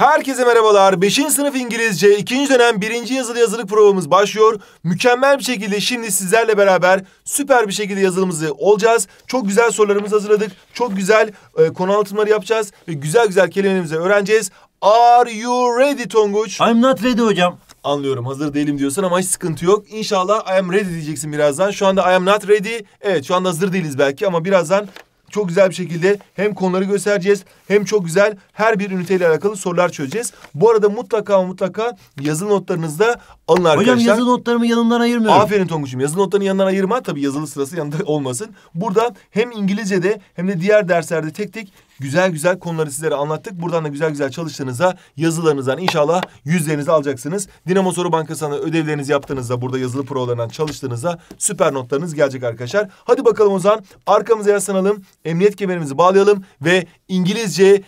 Herkese merhabalar. 5. sınıf İngilizce 2. dönem 1. yazılı yazılık provamız başlıyor. Mükemmel bir şekilde şimdi sizlerle beraber süper bir şekilde yazılımızı olacağız. Çok güzel sorularımızı hazırladık. Çok güzel e, konu anlatımları yapacağız ve güzel güzel kelimelerimizi öğreneceğiz. Are you ready Tonguç? I'm not ready hocam. Anlıyorum hazır değilim diyorsun ama hiç sıkıntı yok. İnşallah I am ready diyeceksin birazdan. Şu anda I am not ready. Evet şu anda hazır değiliz belki ama birazdan çok güzel bir şekilde hem konuları göstereceğiz hem çok güzel her bir üniteyle alakalı sorular çözeceğiz. Bu arada mutlaka mutlaka yazılı notlarınızda alın Hocam, arkadaşlar. Hocam yazılı notlarımı yanından ayırmıyorum. Aferin Tonguç'um yazılı notlarını yanından ayırma tabii yazılı sırası yanında olmasın. Burada hem İngilizce'de hem de diğer derslerde tek tek güzel güzel konuları sizlere anlattık. Buradan da güzel güzel çalıştığınızda yazılarınızdan inşallah yüzlerinizi alacaksınız. Dinamo Soru Bankası'na ödevlerinizi yaptığınızda burada yazılı provalarından çalıştığınızda süper notlarınız gelecek arkadaşlar. Hadi bakalım o zaman arkamıza yaslanalım. Emniyet kemerimizi bağlayalım ve İngilizce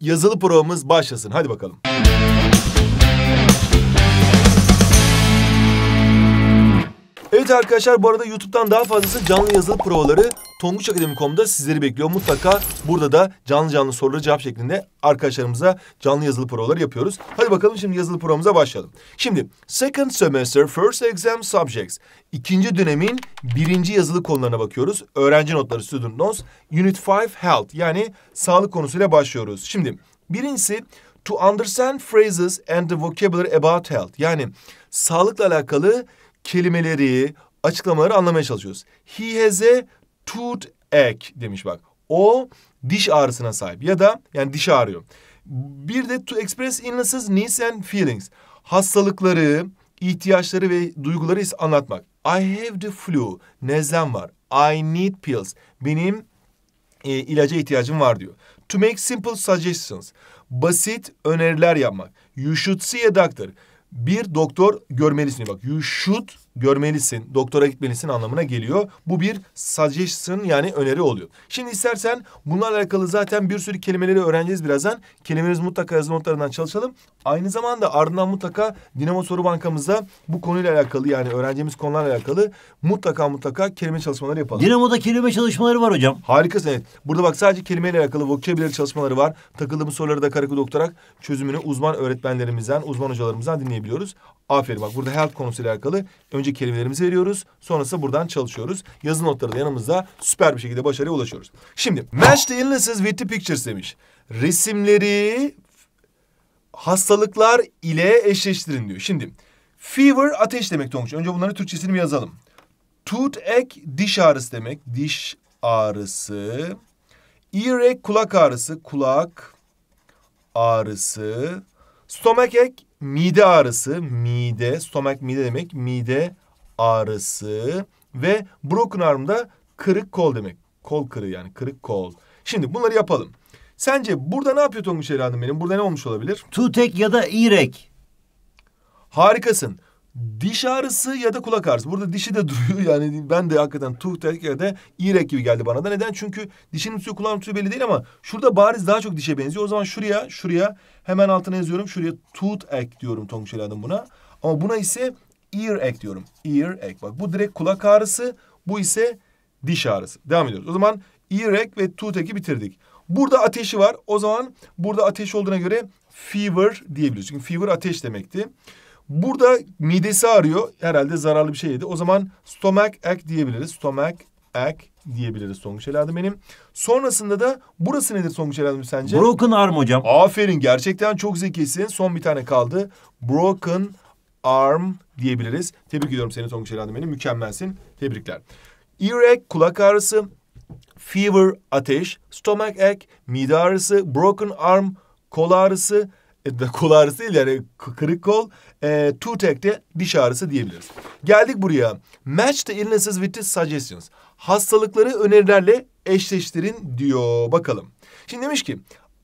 yazılı provamız başlasın. Hadi bakalım. Müzik Evet arkadaşlar bu arada YouTube'dan daha fazlası canlı yazılı provaları tonguçakademi.com'da sizleri bekliyor. Mutlaka burada da canlı canlı soruları cevap şeklinde arkadaşlarımıza canlı yazılı provalar yapıyoruz. Hadi bakalım şimdi yazılı provamıza başlayalım. Şimdi second semester first exam subjects. ikinci dönemin birinci yazılı konularına bakıyoruz. Öğrenci notları student notes. Unit 5 health yani sağlık konusuyla başlıyoruz. Şimdi birincisi to understand phrases and the vocabulary about health. Yani sağlıkla alakalı kelimeleri, açıklamaları anlamaya çalışıyoruz. He has a toothache demiş bak. O diş ağrısına sahip ya da yani diş ağrıyor. Bir de to express illnesses, needs and feelings. Hastalıkları, ihtiyaçları ve duyguları anlatmak. I have the flu. Nezlem var. I need pills. Benim e, ilaca ihtiyacım var diyor. To make simple suggestions. Basit öneriler yapmak. You should see a doctor bir doktor görmelisin. Bak you should görmelisin, doktora gitmelisin anlamına geliyor. Bu bir suggestion yani öneri oluyor. Şimdi istersen bunlarla alakalı zaten bir sürü kelimeleri öğreneceğiz birazdan. Kelimeniz mutlaka yazı notlarından çalışalım. Aynı zamanda ardından mutlaka Dinamo Soru Bankamızda bu konuyla alakalı yani öğreneceğimiz konularla alakalı mutlaka mutlaka kelime çalışmaları yapalım. Dinamo'da kelime çalışmaları var hocam. Harikasın evet. Burada bak sadece kelimeyle alakalı vocabulary çalışmaları var. Takıldığımız soruları da karakol doktorak çözümünü uzman öğretmenlerimizden, uzman hocalarımızdan dinleyebiliyoruz. Aferin bak burada health konusuyla alakalı önce önce kelimelerimizi veriyoruz. Sonrasında buradan çalışıyoruz. Yazı notları da yanımızda süper bir şekilde başarıya ulaşıyoruz. Şimdi match the illnesses with the pictures demiş. Resimleri hastalıklar ile eşleştirin diyor. Şimdi fever ateş demek Tonguç. Önce bunların Türkçesini bir yazalım. Toothache diş ağrısı demek. Diş ağrısı. Earache kulak ağrısı. Kulak ağrısı. Stomachache mide ağrısı, mide, stomak mide demek, mide ağrısı ve broken arm da kırık kol demek. Kol kırığı yani kırık kol. Şimdi bunları yapalım. Sence burada ne yapıyor Tonguç evladım benim? Burada ne olmuş olabilir? Tutek ya da irek. Harikasın. Diş ağrısı ya da kulak ağrısı. Burada dişi de duruyor yani ben de hakikaten tuh ya da iğrek gibi geldi bana da. Neden? Çünkü dişinin tutuyor kulağın tutuyor belli değil ama şurada bariz daha çok dişe benziyor. O zaman şuraya şuraya hemen altına yazıyorum. Şuraya tooth ek diyorum Tongçeli adım buna. Ama buna ise ear ek diyorum. Ear ek. Bak bu direkt kulak ağrısı. Bu ise diş ağrısı. Devam ediyoruz. O zaman ear ek ve tooth ek'i bitirdik. Burada ateşi var. O zaman burada ateş olduğuna göre fever diyebiliriz. Çünkü fever ateş demekti. Burada midesi ağrıyor. Herhalde zararlı bir şey yedi. O zaman stomach ache diyebiliriz. Stomach ache diyebiliriz Songuç Eladım benim. Sonrasında da burası nedir Songuç Eladım sence? Broken arm hocam. Aferin gerçekten çok zekisin. Son bir tane kaldı. Broken arm diyebiliriz. Tebrik ediyorum seni Songuç Eladım benim. Mükemmelsin. Tebrikler. Earache kulak ağrısı. Fever ateş. Stomach ache mide ağrısı. Broken arm kol ağrısı. E, da kol ağrısı değil yani kırık kol. E, two tag de diş ağrısı diyebiliriz. Geldik buraya. Match the illnesses with the suggestions. Hastalıkları önerilerle eşleştirin diyor. Bakalım. Şimdi demiş ki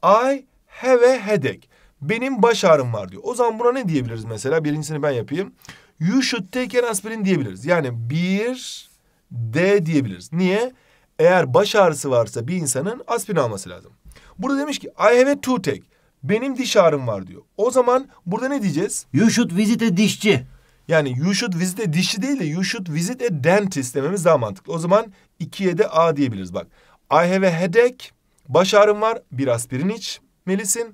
I have a headache. Benim baş ağrım var diyor. O zaman buna ne diyebiliriz mesela? Birincisini ben yapayım. You should take an aspirin diyebiliriz. Yani bir D diyebiliriz. Niye? Eğer baş ağrısı varsa bir insanın aspirin alması lazım. Burada demiş ki I have a toothache. Benim diş ağrım var diyor. O zaman burada ne diyeceğiz? You should visit a dişçi. Yani you should visit a dişçi değil de you should visit a dentist dememiz daha mantıklı. O zaman ikiye de A diyebiliriz bak. I have a headache. Baş ağrım var. Bir aspirin içmelisin.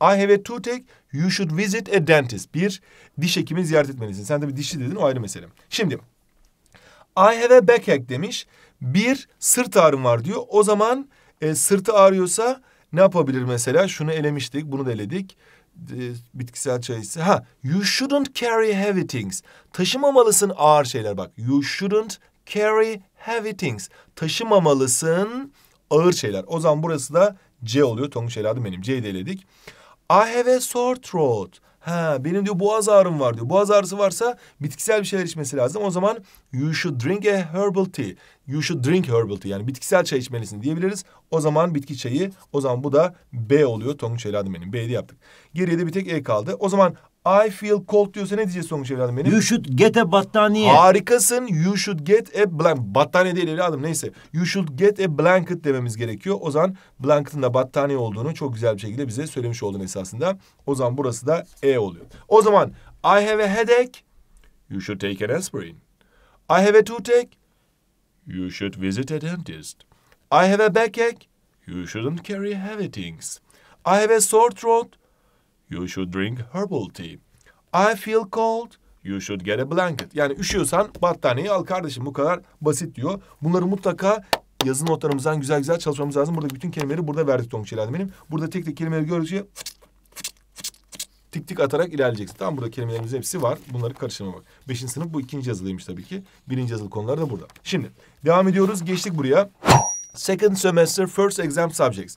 I have a toothache. You should visit a dentist. Bir diş hekimi ziyaret etmelisin. Sen tabii dişçi dedin o ayrı mesele. Şimdi I have a backache demiş. Bir sırt ağrım var diyor. O zaman e, sırtı ağrıyorsa ne yapabilir mesela? Şunu elemiştik, bunu da eledik. Ee, bitkisel çay ise. Ha, you shouldn't carry heavy things. Taşımamalısın ağır şeyler bak. You shouldn't carry heavy things. Taşımamalısın ağır şeyler. O zaman burası da C oluyor. Tonguç şeyler benim. C'yi de eledik. I have a sore throat. Ha benim diyor boğaz ağrım var diyor. Boğaz ağrısı varsa bitkisel bir şeyler içmesi lazım. O zaman you should drink a herbal tea. You should drink herbal tea. Yani bitkisel çay içmelisin diyebiliriz. O zaman bitki çayı. O zaman bu da B oluyor. Tonguç Çaylı adım benim. B'de yaptık. Geriye de bir tek E kaldı. O zaman I feel cold diyorsa ne diyeceğiz sonuç evladım benim? You should get a battaniye. Harikasın. You should get a blanket. Battaniye değil evladım neyse. You should get a blanket dememiz gerekiyor. O zaman blanket'ın da battaniye olduğunu çok güzel bir şekilde bize söylemiş oldun esasında. O zaman burası da E oluyor. O zaman I have a headache. You should take an aspirin. I have a toothache. You should visit a dentist. I have a backache. You shouldn't carry heavy things. I have a sore throat. You should drink herbal tea. I feel cold. You should get a blanket. Yani üşüyorsan battaniyeyi al kardeşim bu kadar basit diyor. Bunları mutlaka yazı notlarımızdan güzel güzel çalışmamız lazım. Burada bütün kelimeleri burada verdik Tonguç benim. Burada tek tek kelimeleri gördükçe tik tik atarak ilerleyeceksin. Tamam burada kelimelerimizin hepsi var. Bunları karıştırmamak. Beşinci sınıf bu ikinci yazılıymış tabii ki. Birinci yazılı konular da burada. Şimdi devam ediyoruz. Geçtik buraya. Second semester first exam subjects.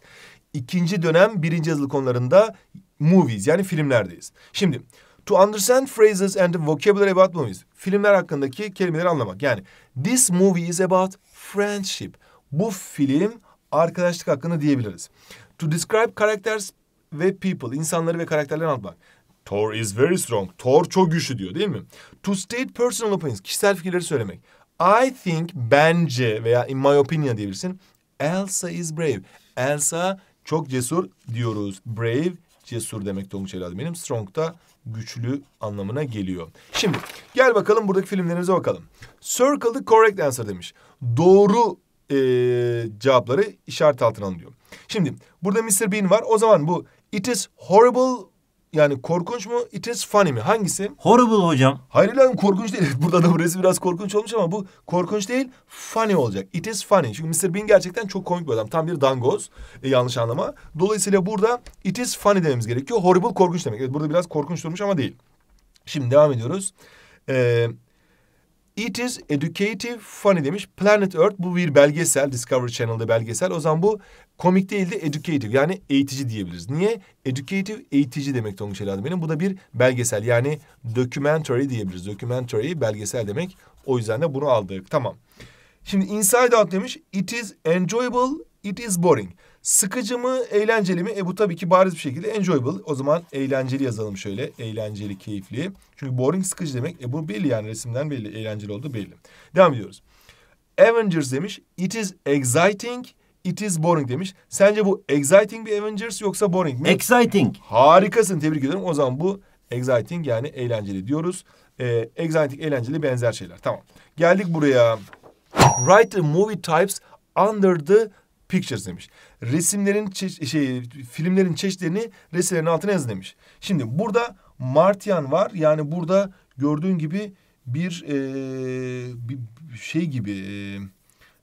İkinci dönem birinci yazılı konularında movies yani filmlerdeyiz. Şimdi to understand phrases and the vocabulary about movies. Filmler hakkındaki kelimeleri anlamak. Yani this movie is about friendship. Bu film arkadaşlık hakkında diyebiliriz. To describe characters ve people, insanları ve karakterleri anlatmak. Thor is very strong. Thor çok güçlü diyor değil mi? To state personal opinions, kişisel fikirleri söylemek. I think, bence veya in my opinion diyebilirsin. Elsa is brave. Elsa çok cesur diyoruz. Brave cesur demek Tonguç evladım benim. Strong da güçlü anlamına geliyor. Şimdi gel bakalım buradaki filmlerimize bakalım. Circle the correct answer demiş. Doğru e, cevapları işaret altına alıyor. Şimdi burada Mr. Bean var. O zaman bu it is horrible yani korkunç mu? It is funny mi? Hangisi? Horrible hocam. Hayır lan korkunç değil. Burada da burası biraz korkunç olmuş ama bu korkunç değil. Funny olacak. It is funny. Çünkü Mr. Bean gerçekten çok komik bir adam. Tam bir dangoz. E, yanlış anlama. Dolayısıyla burada it is funny dememiz gerekiyor. Horrible korkunç demek. Evet burada biraz korkunç durmuş ama değil. Şimdi devam ediyoruz. Eee... It is educative funny demiş. Planet Earth bu bir belgesel. Discovery Channel'da belgesel. O zaman bu komik değil de educative yani eğitici diyebiliriz. Niye? Educative eğitici demek Tonguç Eladı benim. Bu da bir belgesel yani documentary diyebiliriz. Documentary belgesel demek. O yüzden de bunu aldık. Tamam. Şimdi Inside Out demiş. It is enjoyable, it is boring. Sıkıcı mı, eğlenceli mi? E bu tabii ki bariz bir şekilde enjoyable. O zaman eğlenceli yazalım şöyle. Eğlenceli, keyifli. Çünkü boring sıkıcı demek. E bu belli yani resimden belli. Eğlenceli oldu belli. Devam ediyoruz. Avengers demiş. It is exciting. It is boring demiş. Sence bu exciting bir Avengers yoksa boring mi? Exciting. Harikasın. Tebrik ederim. O zaman bu exciting yani eğlenceli diyoruz. Ee, exciting, eğlenceli benzer şeyler. Tamam. Geldik buraya. Write the movie types under the pictures demiş. Resimlerin şey filmlerin çeşitlerini resimlerin altına yaz demiş. Şimdi burada Martian var. Yani burada gördüğün gibi bir, e, bir şey gibi e,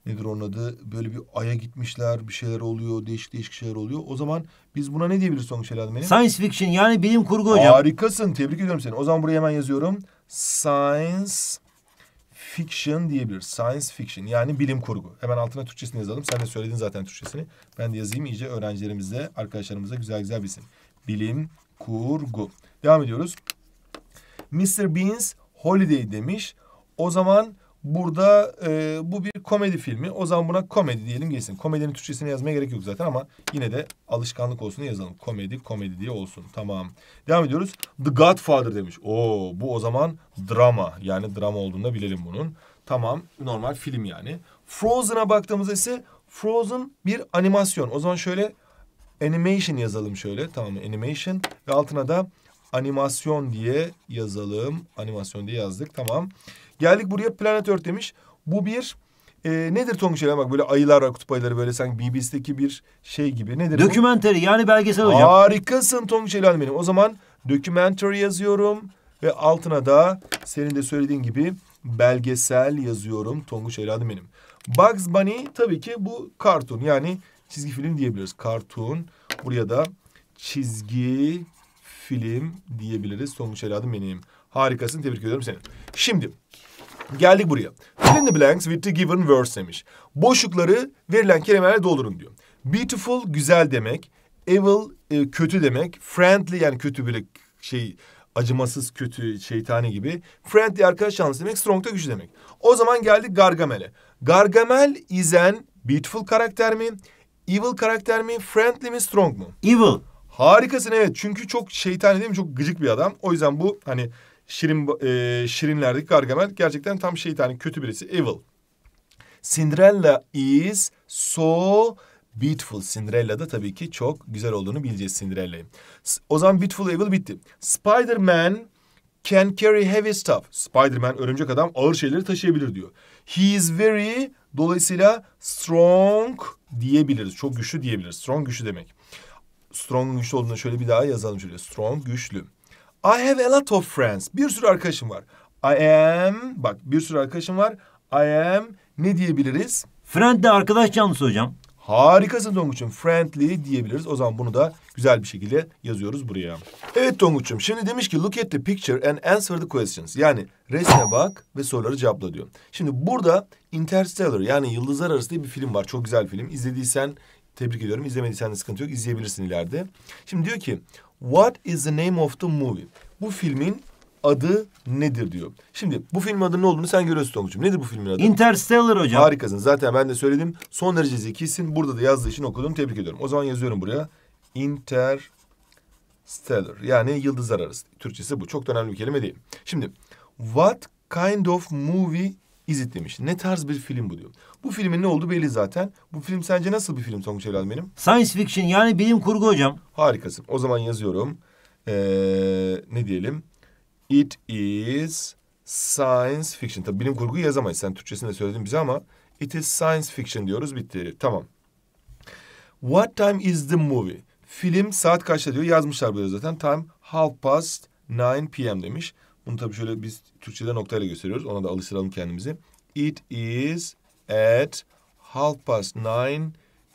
nedir onun adı? Böyle bir aya gitmişler, bir şeyler oluyor, değişik değişik şeyler oluyor. O zaman biz buna ne diyebiliriz son şeylerden? benim? Science fiction yani bilim kurgu hocam. Harikasın. Tebrik ediyorum seni. O zaman buraya hemen yazıyorum. Science fiction diyebiliriz. Science fiction yani bilim kurgu. Hemen altına Türkçesini yazalım. Sen de söyledin zaten Türkçesini. Ben de yazayım iyice öğrencilerimize, arkadaşlarımıza güzel güzel bilsin. Bilim kurgu. Devam ediyoruz. Mr. Beans holiday demiş. O zaman Burada e, bu bir komedi filmi. O zaman buna komedi diyelim geçsin. Komedinin Türkçesini yazmaya gerek yok zaten ama yine de alışkanlık olsun yazalım. Komedi, komedi diye olsun. Tamam. Devam ediyoruz. The Godfather demiş. Oo bu o zaman drama. Yani drama olduğunu bilelim bunun. Tamam normal film yani. Frozen'a baktığımızda ise Frozen bir animasyon. O zaman şöyle animation yazalım şöyle. Tamam animation ve altına da animasyon diye yazalım. Animasyon diye yazdık. Tamam. Tamam. Geldik buraya Planet Earth demiş. Bu bir e, nedir Tonguç Eren bak böyle ayılar var kutup ayıları böyle sanki BBC'deki bir şey gibi. Nedir Dokümenteri yani belgesel hocam. Harikasın Tonguç Eren benim. O zaman documentary yazıyorum ve altına da senin de söylediğin gibi belgesel yazıyorum Tonguç Eren benim. Bugs Bunny tabii ki bu kartun yani çizgi film diyebiliriz. Kartun buraya da çizgi film diyebiliriz. Tonguç Eladım benim. Harikasın tebrik ediyorum seni. Şimdi Geldik buraya. Fill in the blanks with the given words demiş. Boşlukları verilen kelimelerle doldurun diyor. Beautiful güzel demek. Evil e, kötü demek. Friendly yani kötü böyle şey acımasız, kötü, şeytani gibi. Friendly arkadaş canlısı demek, strong da güçlü demek. O zaman geldik Gargamel'e. Gargamel is an beautiful karakter mi? Evil karakter mi? Friendly mi? Strong mu? Evil. Harikasın evet. Çünkü çok şeytani değil mi? Çok gıcık bir adam. O yüzden bu hani Şirin, e, Şirinler'deki Gargamel gerçekten tam şey yani kötü birisi. Evil. Cinderella is so beautiful. Cinderella da tabii ki çok güzel olduğunu bileceğiz Cinderella'yı. O zaman beautiful evil bitti. Spider-Man can carry heavy stuff. Spider-Man örümcek adam ağır şeyleri taşıyabilir diyor. He is very dolayısıyla strong diyebiliriz. Çok güçlü diyebiliriz. Strong güçlü demek. Strong güçlü olduğunu şöyle bir daha yazalım şöyle. Strong güçlü. I have a lot of friends. Bir sürü arkadaşım var. I am, bak bir sürü arkadaşım var. I am ne diyebiliriz? Friend de arkadaş canlısı hocam. Harikasın Tonguç'um. Friendly diyebiliriz. O zaman bunu da güzel bir şekilde yazıyoruz buraya. Evet Tonguç'um. Şimdi demiş ki look at the picture and answer the questions. Yani resme bak ve soruları cevapla diyor. Şimdi burada Interstellar yani Yıldızlar Arası diye bir film var. Çok güzel film. İzlediysen Tebrik ediyorum. İzlemediysen de sıkıntı yok. İzleyebilirsin ileride. Şimdi diyor ki What is the name of the movie? Bu filmin adı nedir diyor. Şimdi bu filmin adı ne olduğunu sen görüyorsun Tonguç'um. Nedir bu filmin adı? Interstellar hocam. Harikasın. Zaten ben de söyledim. Son derece zekisin. Burada da yazdığı için okudum. Tebrik ediyorum. O zaman yazıyorum buraya. Interstellar. Yani yıldızlar arası. Türkçesi bu. Çok da önemli bir kelime değil. Şimdi what kind of movie demiş. Ne tarz bir film bu diyor. Bu filmin ne olduğu belli zaten. Bu film sence nasıl bir film Tonguç Evlat benim? Science fiction yani bilim kurgu hocam. Harikasın. O zaman yazıyorum. Ee, ne diyelim? It is science fiction. Tabii bilim kurgu yazamayız. Sen Türkçesini de söyledin bize ama it is science fiction diyoruz. Bitti. Tamam. What time is the movie? Film saat kaçta diyor. Yazmışlar böyle zaten. Time half past 9 p.m. demiş. Bunu tabii şöyle biz Türkçe'de noktayla gösteriyoruz. Ona da alıştıralım kendimizi. It is at half past nine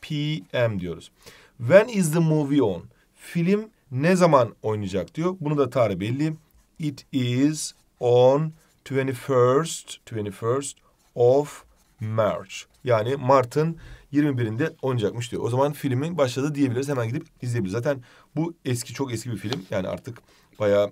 p.m. diyoruz. When is the movie on? Film ne zaman oynayacak diyor. Bunu da tarih belli. It is on 21st, 21st of March. Yani Mart'ın 21'inde oynayacakmış diyor. O zaman filmin başladı diyebiliriz. Hemen gidip izleyebiliriz. Zaten bu eski çok eski bir film. Yani artık bayağı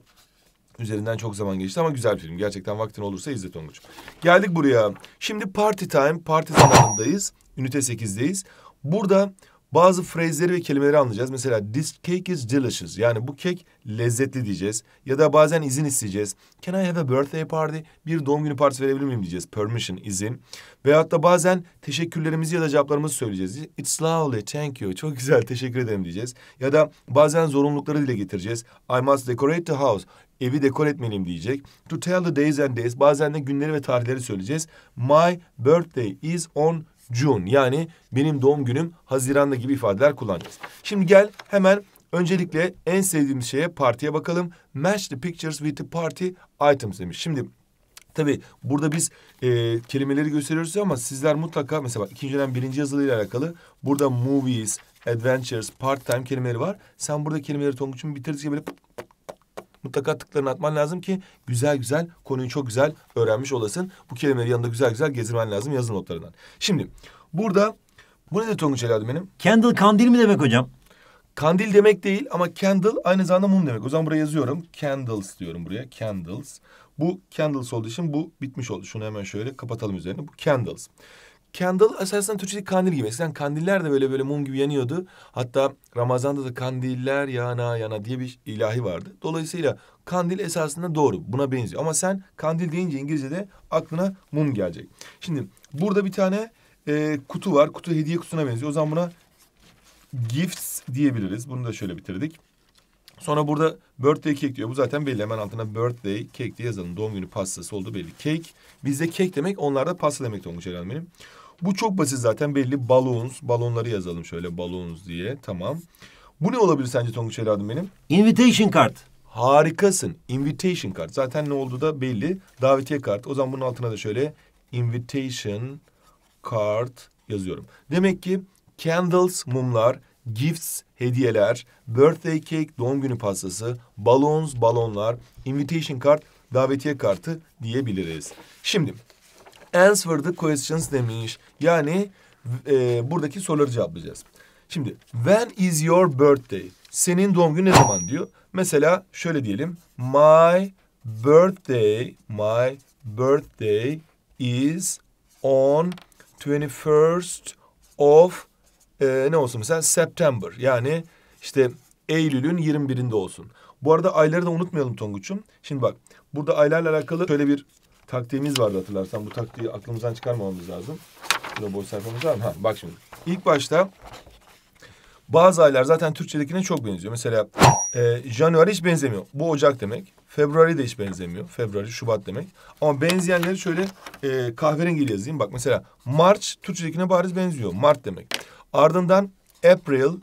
Üzerinden çok zaman geçti ama güzel bir film. Gerçekten vaktin olursa izle Tonguç. Geldik buraya. Şimdi party time, party zamanındayız. Ünite 8'deyiz. Burada bazı phrase'leri ve kelimeleri anlayacağız. Mesela this cake is delicious. Yani bu kek lezzetli diyeceğiz. Ya da bazen izin isteyeceğiz. Can I have a birthday party? Bir doğum günü partisi verebilir miyim diyeceğiz. Permission, izin. Veyahut da bazen teşekkürlerimizi ya da cevaplarımızı söyleyeceğiz. It's lovely, thank you. Çok güzel, teşekkür ederim diyeceğiz. Ya da bazen zorunlulukları dile getireceğiz. I must decorate the house evi dekor etmeliyim diyecek. To tell the days and days bazen de günleri ve tarihleri söyleyeceğiz. My birthday is on June yani benim doğum günüm Haziran'da gibi ifadeler kullanacağız. Şimdi gel hemen öncelikle en sevdiğimiz şeye partiye bakalım. Match the pictures with the party items demiş. Şimdi tabii burada biz e, kelimeleri gösteriyoruz ama sizler mutlaka mesela bak, ikinci dönem birinci yazılıyla alakalı burada movies, adventures, part time kelimeleri var. Sen burada kelimeleri Tonguç'un bitirdikçe böyle mutlaka tıklarını atman lazım ki güzel güzel konuyu çok güzel öğrenmiş olasın. Bu kelimeleri yanında güzel güzel gezdirmen lazım yazılı notlarından. Şimdi burada bu ne de Tonguç Eladı benim? Candle kandil mi demek hocam? Kandil demek değil ama candle aynı zamanda mum demek. O zaman buraya yazıyorum. Candles diyorum buraya. Candles. Bu candles olduğu için bu bitmiş oldu. Şunu hemen şöyle kapatalım üzerine. Bu candles. Candle esasında Türkçe'de kandil gibi. Eskiden kandiller de böyle böyle mum gibi yanıyordu. Hatta Ramazan'da da kandiller yana yana diye bir ilahi vardı. Dolayısıyla kandil esasında doğru. Buna benziyor. Ama sen kandil deyince İngilizce'de aklına mum gelecek. Şimdi burada bir tane e, kutu var. Kutu hediye kutusuna benziyor. O zaman buna gifts diyebiliriz. Bunu da şöyle bitirdik. Sonra burada birthday cake diyor. Bu zaten belli. Hemen altına birthday cake diye yazalım. Doğum günü pastası oldu belli. Cake. Bizde cake demek onlarda pasta demek olmuş herhalde benim. Bu çok basit zaten belli. Balloons. Balonları yazalım şöyle balloons diye. Tamam. Bu ne olabilir sence Tonguç evladım benim? Invitation card. Harikasın. Invitation card. Zaten ne oldu da belli. Davetiye kart. O zaman bunun altına da şöyle invitation card yazıyorum. Demek ki candles mumlar, gifts hediyeler, birthday cake doğum günü pastası, balons balonlar, invitation card davetiye kartı diyebiliriz. Şimdi answer the questions demiş. Yani e, buradaki soruları cevaplayacağız. Şimdi when is your birthday? Senin doğum günü ne zaman diyor. Mesela şöyle diyelim. My birthday, my birthday is on 21st of e, ne olsun mesela September. Yani işte Eylül'ün 21'inde olsun. Bu arada ayları da unutmayalım Tonguç'um. Şimdi bak burada aylarla alakalı şöyle bir taktiğimiz vardı hatırlarsan. Bu taktiği aklımızdan çıkarmamamız lazım. Burada boş sayfamız var mı? Ha, bak şimdi. İlk başta bazı aylar zaten Türkçedekine çok benziyor. Mesela e, Januar hiç benzemiyor. Bu Ocak demek. Februari de hiç benzemiyor. Februari, Şubat demek. Ama benzeyenleri şöyle e, kahverengiyle yazayım. Bak mesela March Türkçedekine bariz benziyor. Mart demek. Ardından April,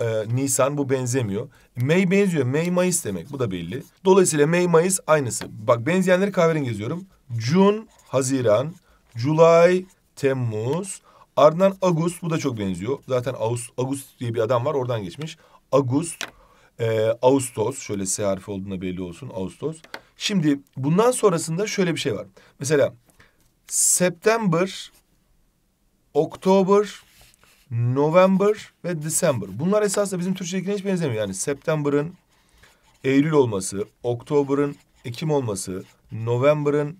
e, Nisan bu benzemiyor. May benziyor. May, Mayıs demek. Bu da belli. Dolayısıyla May, Mayıs aynısı. Bak benzeyenleri kahverengi yazıyorum. Jun, Haziran, July, Temmuz. Ardından Ağustos bu da çok benziyor. Zaten Ağustos, Ağustos diye bir adam var oradan geçmiş. Ağustos, e, Ağustos şöyle S harfi olduğuna belli olsun Ağustos. Şimdi bundan sonrasında şöyle bir şey var. Mesela September, October, November ve December. Bunlar esasında bizim Türkçedekine hiç benzemiyor. Yani September'ın Eylül olması, Oktober'ın Ekim olması, November'ın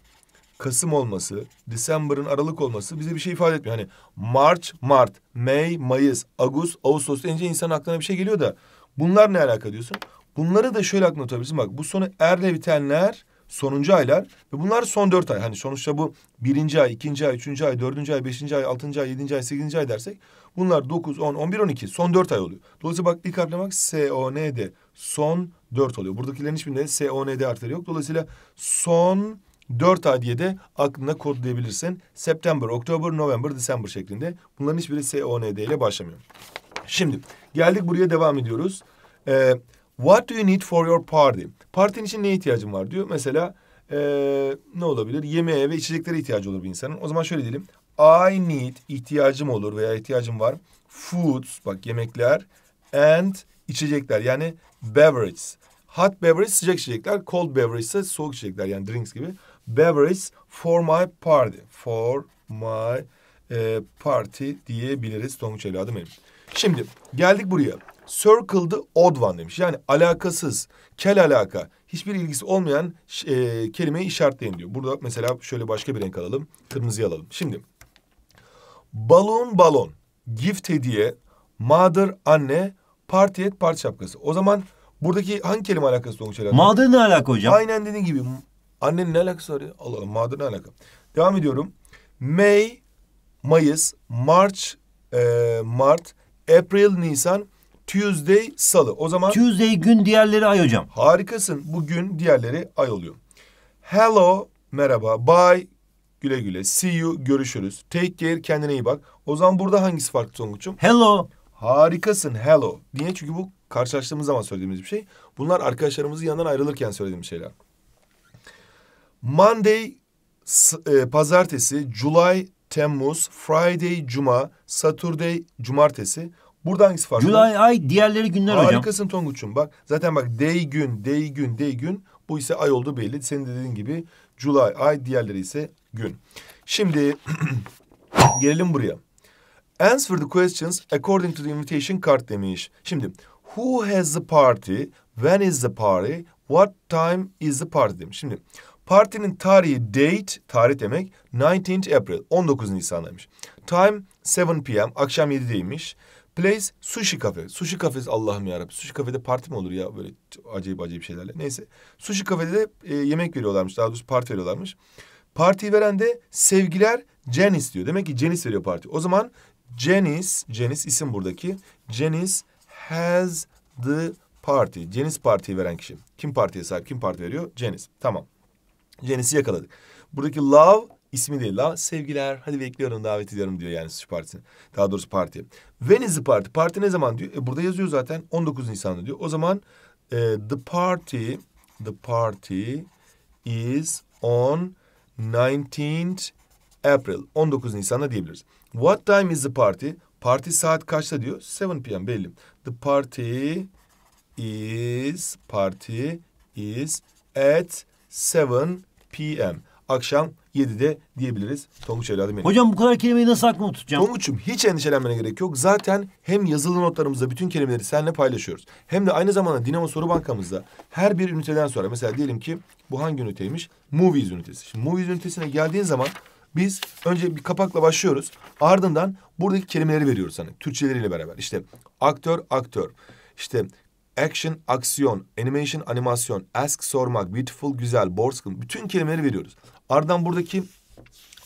Kasım olması, December'ın Aralık olması bize bir şey ifade etmiyor. Hani March, Mart, May, Mayıs, Ağustos, Ağustos deyince insan aklına bir şey geliyor da bunlar ne alaka diyorsun? Bunları da şöyle aklına tutabilirsin. Bak bu sonu erle bitenler sonuncu aylar ve bunlar son dört ay. Hani sonuçta bu birinci ay, ikinci ay, üçüncü ay, dördüncü ay, beşinci ay, altıncı ay, yedinci ay, sekizinci ay dersek bunlar dokuz, on, on bir, on iki son dört ay oluyor. Dolayısıyla bak ilk harfine bak S, O, N, D son dört oluyor. Buradakilerin hiçbirinde S, O, N, D harfleri yok. Dolayısıyla son Dört ay de aklına kodlayabilirsin. September, October, November, December şeklinde. Bunların hiçbiri SOND ile başlamıyor. Şimdi geldik buraya devam ediyoruz. Ee, what do you need for your party? Partinin için ne ihtiyacın var diyor. Mesela ee, ne olabilir? Yemeğe ve içeceklere ihtiyacı olur bir insanın. O zaman şöyle diyelim. I need ihtiyacım olur veya ihtiyacım var. Foods bak yemekler and içecekler yani beverages. Hot beverage sıcak içecekler, cold beverage ise soğuk içecekler yani drinks gibi beverage for my party. For my e, party diyebiliriz sonuç adım benim. Şimdi geldik buraya. Circle the odd one demiş. Yani alakasız, kel alaka, hiçbir ilgisi olmayan e, kelimeyi işaretleyin diyor. Burada mesela şöyle başka bir renk alalım. Kırmızıyı alalım. Şimdi balon balon, gift hediye, mother anne, party et parti şapkası. O zaman buradaki hangi kelime alakası Tonguçeli adım? Mother ne alaka hocam? Aynen dediğin gibi Annenin ne alakası var ya? Allah Allah mağdur ne alaka? Devam ediyorum. May, Mayıs, March, e, Mart, April, Nisan, Tuesday, Salı. O zaman... Tuesday gün diğerleri ay hocam. Harikasın. Bugün diğerleri ay oluyor. Hello, merhaba. Bye, güle güle. See you, görüşürüz. Take care, kendine iyi bak. O zaman burada hangisi farklı Tonguç'um? Hello. Harikasın, hello. Niye? Çünkü bu karşılaştığımız zaman söylediğimiz bir şey. Bunlar arkadaşlarımızı yandan ayrılırken söylediğimiz şeyler. Monday e, pazartesi, July Temmuz, Friday Cuma, Saturday Cumartesi. Buradan hangisi farklı? July ay diğerleri günler Harikasın hocam. Harikasın Tonguç'um bak. Zaten bak day gün, day gün, day gün. Bu ise ay oldu belli. Senin de dediğin gibi July ay diğerleri ise gün. Şimdi gelelim buraya. Answer the questions according to the invitation card demiş. Şimdi who has the party, when is the party, What time is the party demiş. Şimdi partinin tarihi date, tarih demek 19 April, 19 Nisan demiş. Time 7 p.m. akşam 7'deymiş. Place sushi kafe. Sushi kafesi Allah'ım ya Rabbi. Sushi kafede parti mi olur ya böyle acayip acayip şeylerle. Neyse. Sushi kafede de e, yemek veriyorlarmış. Daha doğrusu parti veriyorlarmış. Parti veren de sevgiler Janice diyor. Demek ki Janice veriyor parti. O zaman Janice, Janice isim buradaki. Janice has the Parti. Cenis partiyi veren kişi. Kim partiye sahip? Kim parti veriyor? Cenis. Tamam. Cenis'i yakaladık. Buradaki love ismi değil. Love sevgiler. Hadi bekliyorum davet ediyorum diyor yani şu partisine. Daha doğrusu parti. Venice party Parti ne zaman diyor? E, burada yazıyor zaten 19 Nisan'da diyor. O zaman e, the party the party is on 19th April. 19 Nisan'da diyebiliriz. What time is the party? Parti saat kaçta diyor? 7 p.m. belli. The party is party is at 7 p.m. Akşam 7'de diyebiliriz Tonguç evladım benim. Hocam bu kadar kelimeyi nasıl aklımda tutacağım? Tonguç'um hiç endişelenmene gerek yok. Zaten hem yazılı notlarımızda bütün kelimeleri seninle paylaşıyoruz. Hem de aynı zamanda Dinamo Soru Bankamızda her bir üniteden sonra mesela diyelim ki bu hangi üniteymiş? Movies ünitesi. Şimdi Movies ünitesine geldiğin zaman biz önce bir kapakla başlıyoruz. Ardından buradaki kelimeleri veriyoruz sana. Türkçeleriyle beraber. İşte aktör, aktör. İşte Action, aksiyon, animation, animasyon, ask, sormak, beautiful, güzel, borskın, Bütün kelimeleri veriyoruz. Ardından buradaki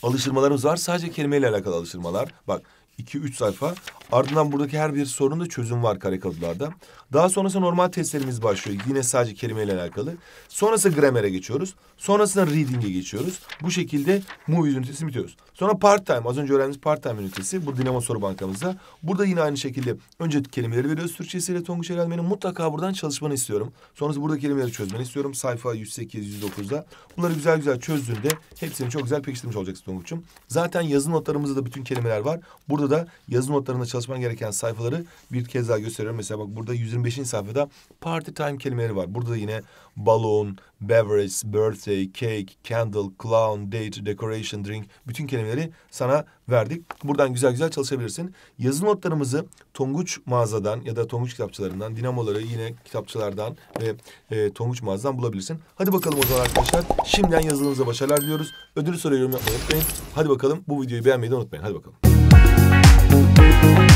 alıştırmalarımız var. Sadece kelimeyle alakalı alıştırmalar. Bak 2-3 sayfa. Ardından buradaki her bir sorunda çözüm var kare kalıplarda. Daha sonrasında normal testlerimiz başlıyor. Yine sadece kelimeyle alakalı. Sonrası gramere geçiyoruz. Sonrasında reading'e geçiyoruz. Bu şekilde movie ünitesi bitiyoruz. Sonra part time. Az önce öğrendiğimiz part time ünitesi. Bu Dinamo Soru Bankamızda. Burada yine aynı şekilde önce kelimeleri veriyoruz. Türkçesiyle Tonguç Erelmen'in mutlaka buradan çalışmanı istiyorum. Sonrası burada kelimeleri çözmeni istiyorum. Sayfa 108-109'da. Bunları güzel güzel çözdüğünde hepsini çok güzel pekiştirmiş olacaksın Tonguç'um. Zaten yazı notlarımızda da bütün kelimeler var. Burada Burada da yazı notlarında çalışman gereken sayfaları bir kez daha gösteriyorum. Mesela bak burada 125. sayfada party time kelimeleri var. Burada da yine balon, beverage, birthday, cake, candle, clown, date, decoration, drink bütün kelimeleri sana verdik. Buradan güzel güzel çalışabilirsin. Yazı notlarımızı Tonguç mağazadan ya da Tonguç kitapçılarından, dinamoları yine kitapçılardan ve e, Tonguç mağazadan bulabilirsin. Hadi bakalım o zaman arkadaşlar. Şimdiden yazılımınıza başarılar diliyoruz. Ödülü soruyorum yorum yapmayı unutmayın. Hadi bakalım bu videoyu beğenmeyi de unutmayın. Hadi bakalım. Thank you.